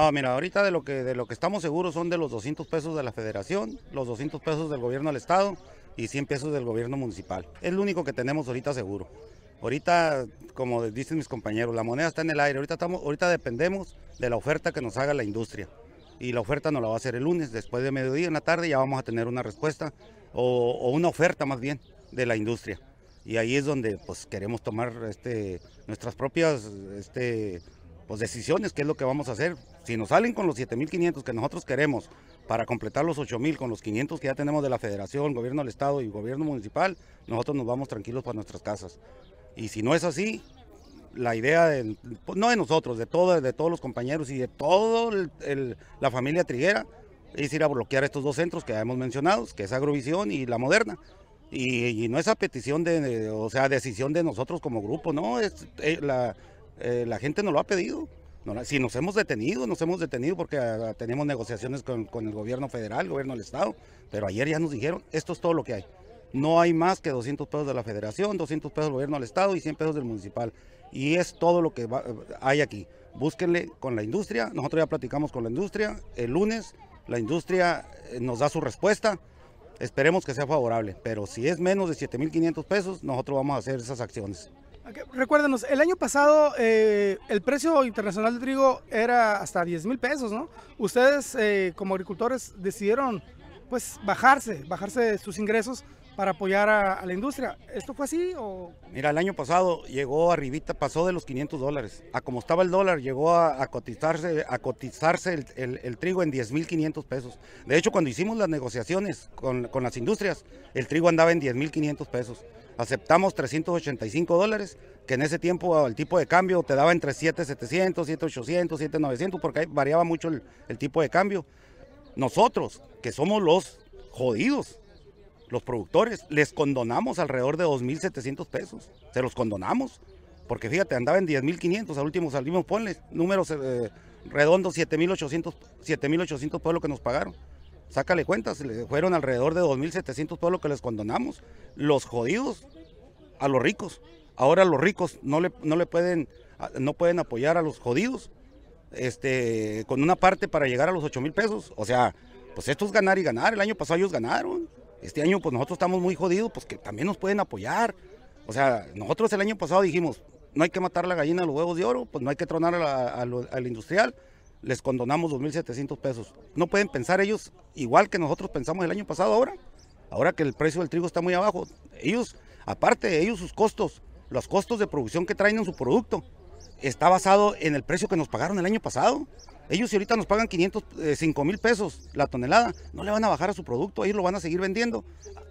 Ah, mira, ahorita de lo que de lo que estamos seguros son de los 200 pesos de la Federación, los 200 pesos del gobierno del estado y 100 pesos del gobierno municipal. Es lo único que tenemos ahorita seguro. Ahorita, como dicen mis compañeros, la moneda está en el aire. Ahorita estamos ahorita dependemos de la oferta que nos haga la industria. Y la oferta nos la va a hacer el lunes, después de mediodía en la tarde ya vamos a tener una respuesta o, una oferta más bien de la industria. Y ahí es donde pues queremos tomar este nuestras propias este pues decisiones, qué es lo que vamos a hacer. Si nos salen con los 7.500 que nosotros queremos para completar los 8.000 con los 500 que ya tenemos de la federación, gobierno del estado y gobierno municipal, nosotros nos vamos tranquilos para nuestras casas. Y si no es así, la idea, no de nosotros, de, de todos los compañeros y de toda la familia Triguera, es ir a bloquear estos dos centros que ya hemos mencionado, que es Agrovisión y La Moderna. Y, no es a petición de, o sea, decisión de nosotros como grupo, no, es eh, la eh, la gente no lo ha pedido. si nos hemos detenido, nos hemos detenido porque ah, ah, tenemos negociaciones con, el gobierno federal, el gobierno del estado, pero ayer ya nos dijeron, esto es todo lo que hay. No hay más que 200 pesos de la federación, 200 pesos del gobierno del estado y 100 pesos del municipal. Y es todo lo que hay aquí. Búsquenle con la industria, nosotros ya platicamos con la industria, el lunes la industria eh, nos da su respuesta, esperemos que sea favorable, pero si es menos de 7.500 pesos, nosotros vamos a hacer esas acciones. Recuérdenos, el año pasado eh, el precio internacional de trigo era hasta 10 mil pesos, ¿no? Ustedes eh, como agricultores decidieron pues bajarse, bajarse sus ingresos para apoyar a, la industria. ¿Esto fue así o...? Mira, el año pasado llegó arribita, pasó de los 500 dólares. A como estaba el dólar, llegó a, cotizarse, a cotizarse el, el, trigo en 10.500 pesos. De hecho, cuando hicimos las negociaciones con, las industrias, el trigo andaba en 10.500 pesos. Aceptamos 385 dólares, que en ese tiempo el tipo de cambio te daba entre 7.700, 7.800, 7.900, porque variaba mucho el, el tipo de cambio. Nosotros, que somos los jodidos, los productores, les condonamos alrededor de 2.700 pesos, se los condonamos, porque fíjate, andaba en 10.500, al último salimos, ponle números eh, redondos, 7.800 7.800 lo que nos pagaron. Sácale cuentas, fueron alrededor de 2.700 pueblos lo que les condonamos, los jodidos a los ricos. Ahora los ricos no le, no le pueden, no pueden apoyar a los jodidos este, con una parte para llegar a los 8.000 mil pesos. O sea, pues esto es ganar y ganar. El año pasado ellos ganaron. Este año pues nosotros estamos muy jodidos, pues que también nos pueden apoyar. O sea, nosotros el año pasado dijimos, no hay que matar la gallina a los huevos de oro, pues no hay que tronar al industrial, les condonamos 2.700 pesos. No pueden pensar ellos igual que nosotros pensamos el año pasado ahora, ahora que el precio del trigo está muy abajo. Ellos, aparte, de ellos sus costos, los costos de producción que traen en su producto, está basado en el precio que nos pagaron el año pasado. Ellos si ahorita nos pagan 5 eh, mil pesos la tonelada, no le van a bajar a su producto, ellos lo van a seguir vendiendo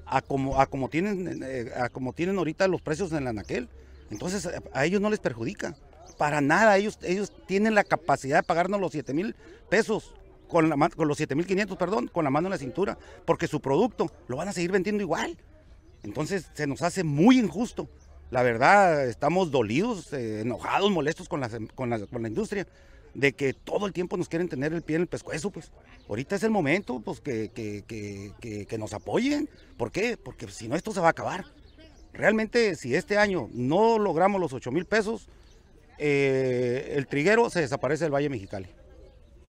a como, a como, tienen, eh, como tienen ahorita los precios en el Anaquel. Entonces a ellos no les perjudica, para nada, ellos, ellos tienen la capacidad de pagarnos los 7 mil pesos. Con, la, con los 7.500, perdón, con la mano en la cintura, porque su producto lo van a seguir vendiendo igual. Entonces se nos hace muy injusto. La verdad, estamos dolidos, eh, enojados, molestos con con con la industria, de que todo el tiempo nos quieren tener el pie en el pescuezo, pues. Ahorita es el momento, pues, que, que, nos apoyen. ¿Por qué? Porque si no, esto se va a acabar. Realmente, si este año no logramos los 8 mil pesos, eh, el triguero se desaparece del Valle Mexicali.